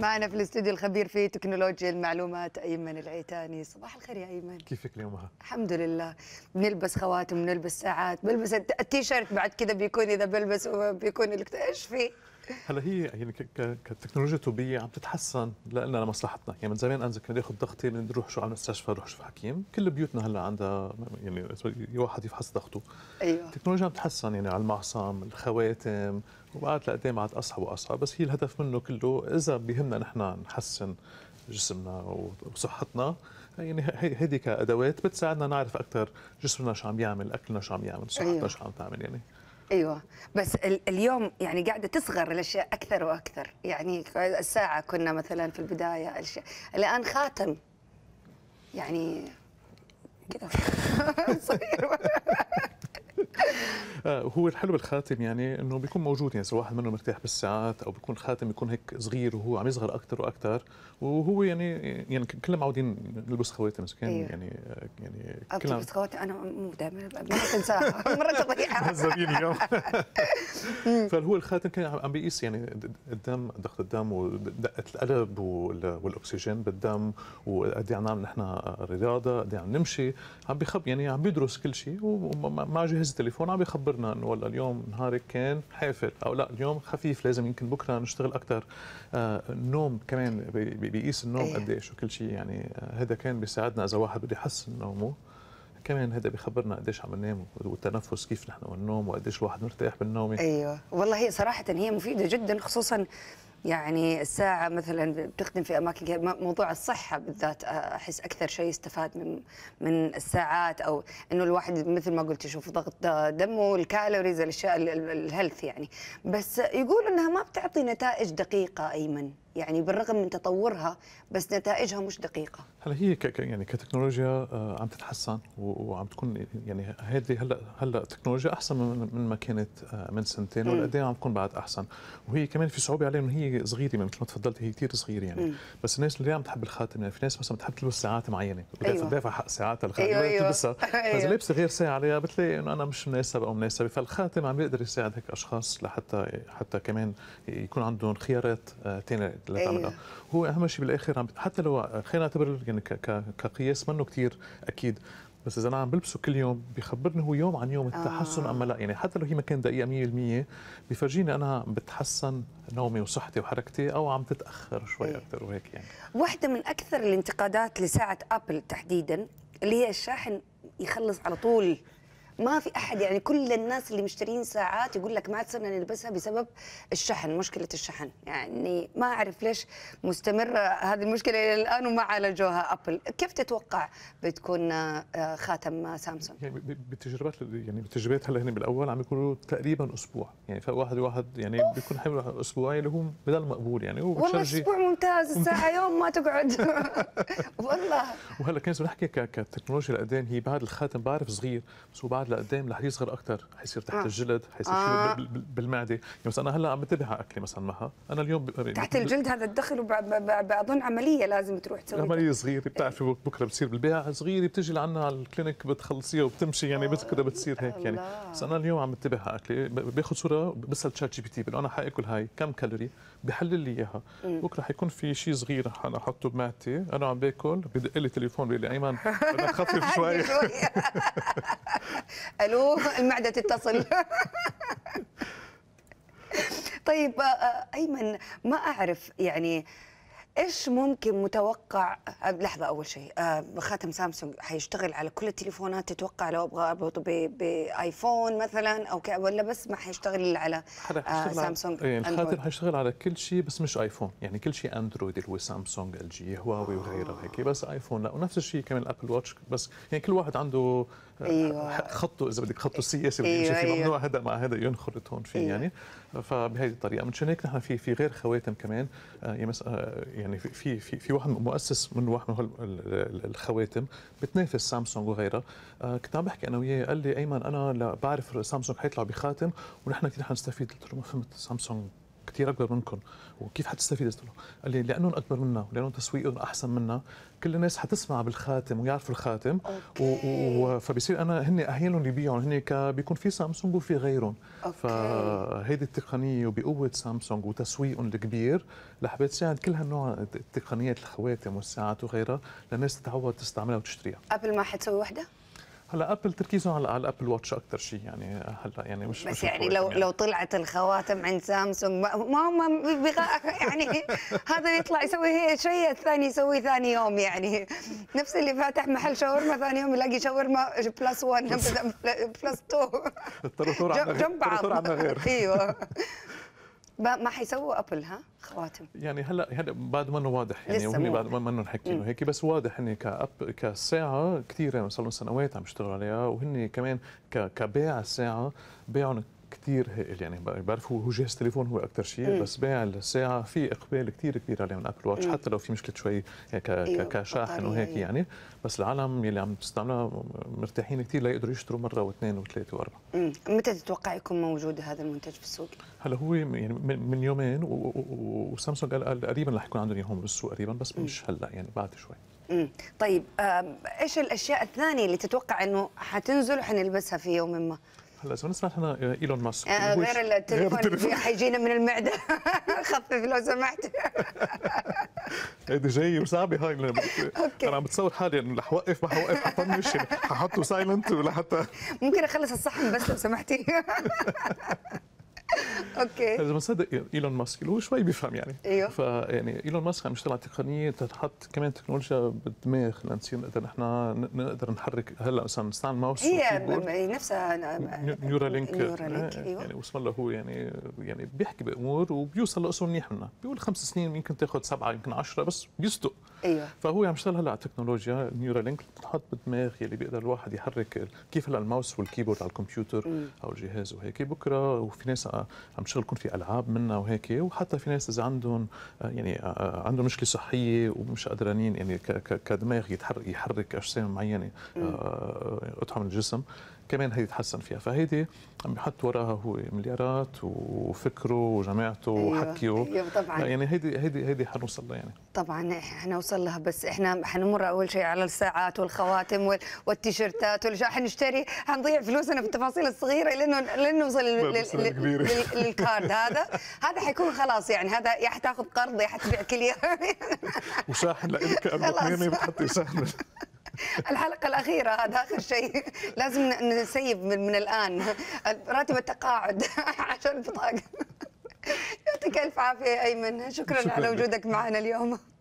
معنا في الاستوديو الخبير في تكنولوجيا المعلومات ايمن العيتاني صباح الخير يا ايمن كيفك اليوم الحمد لله بنلبس خواتم بنلبس ساعات بلبس التيشيرت بعد كذا بيكون اذا بلبس بيكون ايش فيه هلا هي يعني كتكنولوجيا طبيه عم تتحسن لنا لمصلحتنا يعني من زمان انا كنا ناخذ ضغطي بنروح شو على المستشفى نروح شوف حكيم كل بيوتنا هلا عندها يعني واحد يفحص ضغطه ايوه التكنولوجيا عم تتحسن يعني على المعصم الخواتم وبعد لقدام ايه عاد اصعب واصعب بس هي الهدف منه كله اذا بهمنا نحن نحسن جسمنا وصحتنا يعني هيدي كادوات بتساعدنا نعرف اكثر جسمنا شو عم يعمل اكلنا شو عم يعمل صحتنا أيوه. شو عم تعمل يعني ايوه بس اليوم يعني قاعده تصغر الاشياء اكثر واكثر يعني الساعه كنا مثلا في البدايه الاشياء الان خاتم يعني كذا صغير آه، هو الحلو بالخاتم يعني انه بيكون موجود يعني سواء واحد منه مرتاح بالساعات او بيكون خاتم بيكون هيك صغير وهو عم يصغر اكثر واكثر وهو يعني يعني كلنا معودين نلبس خواتم كان أيوه. يعني يعني كلنا بلبس خواتم انا مو دائما ما تنساها مره تضيع مهذبين اليوم فهو الخاتم كان عم بيقيس يعني الدم ضغط الدم ودقه القلب والاكسجين بالدم وقد إيه عم نعمل نحن رياضه قد إيه عم نمشي عم بيخب يعني عم بيدرس كل شيء ومع جهاز يجي تليفون عم بيخبرنا انه والله اليوم نهارك كان حافل او لا اليوم خفيف لازم يمكن بكره نشتغل اكثر آه، النوم كمان بيقيس النوم أيه. قد ايش وكل شيء يعني آه، هذا كان بيساعدنا اذا واحد بده يحسن نومه كمان هذا بخبرنا قديش عم ننام والتنفس كيف نحن والنوم وقديش الواحد مرتاح بالنوم ايوه والله هي صراحه هي مفيده جدا خصوصا يعني الساعة مثلا بتخدم في أماكن موضوع الصحة بالذات أحس أكثر شيء استفاد من من الساعات أو إنه الواحد مثل ما قلت يشوف ضغط دمه الكالوريز الأشياء الهيلث يعني بس يقول إنها ما بتعطي نتائج دقيقة أيمن يعني بالرغم من تطورها بس نتائجها مش دقيقة هلا هي ك يعني كتكنولوجيا آه، عم تتحسن وعم تكون يعني هذه هلا هلا تكنولوجيا احسن من ما كانت آه، من سنتين والأداء إيه عم تكون بعد احسن وهي كمان في صعوبة عليها انه هي صغيرة يعني مثل ما تفضلت هي كثير صغيرة يعني مم. بس الناس اللي عم تحب الخاتم يعني في ناس مثلا بتحب تلبس ساعات معينة بدافع أيوة. حق ساعات الخاتم أيوة أيوة. تلبسها أيوة. بس لابسة غير ساعة عليها بتلاقي انه انا مش مناسب او مناسبة فالخاتم عم بيقدر يساعد هيك اشخاص لحتى حتى كمان يكون عندهم خيارات ثانية آه، العائد اللي أيوه. هو اهم شيء بالاخر عم حتى لو خلينا نعتبر يعني كقياس منه كثير اكيد بس اذا انا عم بلبسه كل يوم بخبرني هو يوم عن يوم التحسن آه. اما لا آه. يعني حتى لو هي ما كانت دقيقه 100% بفرجيني انا بتحسن نومي وصحتي وحركتي او عم تتاخر شوي إيه. اكثر وهيك يعني واحده من اكثر الانتقادات لساعه ابل تحديدا اللي هي الشاحن يخلص على طول ما في احد يعني كل الناس اللي مشترين ساعات يقول لك ما صرنا نلبسها بسبب الشحن مشكله الشحن يعني ما اعرف ليش مستمره هذه المشكله الى الان وما عالجوها ابل كيف تتوقع بتكون آه، خاتم سامسونج يعني بالتجربات يعني بالتجربات هلا هنا بالاول عم يكونوا تقريبا اسبوع يعني فواحد واحد يعني أوف. بيكون حمل اسبوعين اللي هو بدل مقبول يعني والله اسبوع ممتاز الساعه يوم ما تقعد والله وهلا كان نحكي كتكنولوجيا الادان إيه، هي بعد الخاتم بعرف صغير بس هو بعد لقدام رح يصغر اكثر حيصير تحت آه. الجلد حيصير آه. شيء بالمعده يعني مثلا انا هلا عم بتبه على اكلي مثلا معها انا اليوم تحت الجلد هذا الدخل وبظن عمليه لازم تروح تسوي عمليه صغيره إيه. بتعرفي بكره بتصير بالبيع صغيره بتجي لعنا على الكلينك بتخلصيها وبتمشي يعني بكره بتصير هيك يعني بس انا اليوم عم بتبه على اكلي باخذ صوره بسال تشات جي بي تي بقول انا حاكل هاي كم كالوري بحلل لي اياها إيه. بكره حيكون في شيء صغير انا احطه بمعدتي انا عم باكل بدق لي تليفون بيقول لي ايمن بدك تخفف شوي الو المعده تتصل طيب آه، آه، ايمن ما اعرف يعني ايش ممكن متوقع آه، لحظه اول شيء خاتم سامسونج حيشتغل على كل التليفونات تتوقع لو ابغى اربطه بايفون مثلا او ولا بس ما حيشتغل على سامسونج يعني إيه، خاتم حيشتغل على كل شيء بس مش ايفون يعني كل شيء اندرويد اللي هو سامسونج ال جي هواوي وغيره هيك بس ايفون لا ونفس الشيء كمان الابل واتش بس يعني كل واحد عنده ايوه خطه اذا بدك خطه السياسي أيوة يمشي فيه أيوة. ممنوع هذا مع هذا ينخرط هون فيه أيوة. يعني فبهذه الطريقه شان هيك نحن في في غير خواتم كمان آه، يعني, آه، يعني في في في واحد مؤسس من واحد من الخواتم بتنافس سامسونج وغيرها آه، كنت عم بحكي انا وياه قال لي ايمن انا لا بعرف سامسونج حيطلعوا بخاتم ونحن كثير حنستفيد قلت له ما فهمت سامسونج كثير اكبر منكم وكيف حتستفيد قلت له قال لي لانهم اكبر منا ولانهم تسويقهم احسن منا كل الناس حتسمع بالخاتم ويعرفوا الخاتم فبصير انا هن اهيلهم اللي هن بيكون في سامسونج وفي غيرهم فهيدي التقنيه وبقوه سامسونج وتسويقهم الكبير رح بتساعد كل هالنوع التقنيات الخواتم والساعات وغيرها للناس تتعود تستعملها وتشتريها قبل ما حتسوي وحده هلا ابل تركيزهم هلا على الابل واتش اكثر شيء يعني هلا يعني مش بس مش يعني لو يعني. لو طلعت الخواتم عند سامسونج ما هم يعني هذا يطلع يسوي هي شيء الثاني يسوي ثاني يوم يعني نفس اللي فاتح محل شاورما ثاني يوم يلاقي شاورما بلس 1 بلس 2 جنب بعض ايوه ما حيسووا ابل ها خواتم يعني هلا هلا بعد ما انه واضح يعني هم بعد ما انه نحكي له هيك بس واضح اني كاب كساعه كثير صار لهم سنوات عم يشتغلوا عليها وهن كمان كبيع الساعه بيعهم كثير هائل يعني بعرف هو جهاز تليفون هو اكثر شيء بس بيع الساعه في اقبال كثير كبير عليه من ابل واتش حتى لو في مشكله شوي إيه، كشاحن وهيك يعني بس العالم يلي عم تستعملها مرتاحين كثير ليقدروا يشتروا مره واثنين وثلاثه واربعه متى تتوقع يكون موجود هذا المنتج في السوق؟ هلا هو يعني من يومين وسامسونج قال قريبا رح يكون عندهم اياهم بالسوق قريبا بس مش هلا يعني بعد شوي طيب ايش الاشياء الثانيه اللي تتوقع انه حتنزل وحنلبسها في يوم ما؟ هلا اذا نسمع احنا ايلون ماسك آه غير التليفون حيجينا من المعده خفف لو سمحت هيدي جاي وصعبه هاي انا عم بتصور حالي انه رح اوقف ما حوقف حطنش ححطه سايلنت ولحتى ممكن اخلص الصحن بس لو سمحتي اوكي لازم نصدق ايلون ماسك اللي هو شوي بيفهم يعني ايوه فيعني ايلون ماسك عم يشتغل على تقنيه تتحط كمان تكنولوجيا بالدماغ لنصير نقدر نحن نقدر نحرك هلا مثلا نستعمل ماوس هي نفسها نيورالينك نيورالينك آه، أيوه. يعني وصل الله هو يعني يعني بيحكي بامور وبيوصل لاسم منيح منها بيقول خمس سنين يمكن تاخذ سبعه يمكن عشرة بس بيصدق ايوه فهو عم يشتغل هلا على تكنولوجيا نيورالينك بتنحط بالدماغ يلي بيقدر الواحد يحرك كيف هلا الماوس والكيبورد على الكمبيوتر م. او الجهاز وهيك بكره وفي ناس عم يشتغل يكون في العاب منها وهيك وحتى في ناس اذا عندهم آه، يعني آه، آه، عندهم مشكله صحيه ومش قدرانين يعني كدماغ يتحرك يحرك اجسام معينه قطعه من الجسم كمان هي تحسن فيها فهيدي عم يحط وراها هو مليارات وفكره وجماعته أيوة، وحكيه أيوة طبعا يعني هيدي هيدي هيدي حنوصل لها يعني طبعا حنوصل لها بس احنا حنمر اول شيء على الساعات والخواتم والتيشيرتات والاشياء حنشتري حنضيع فلوسنا في التفاصيل الصغيره لانه لانه نوصل للكارد هذا هذا حيكون خلاص يعني هذا يا حتاخذ قرض يا حتبيع كل يوم وشاحن لك كانه بتحطي شاحن الحلقه الاخيره هذا اخر شيء لازم نسيب من, من الان راتب التقاعد عشان البطاقه يعطيك الف عافيه ايمن شكرا, شكرا على وجودك معنا اليوم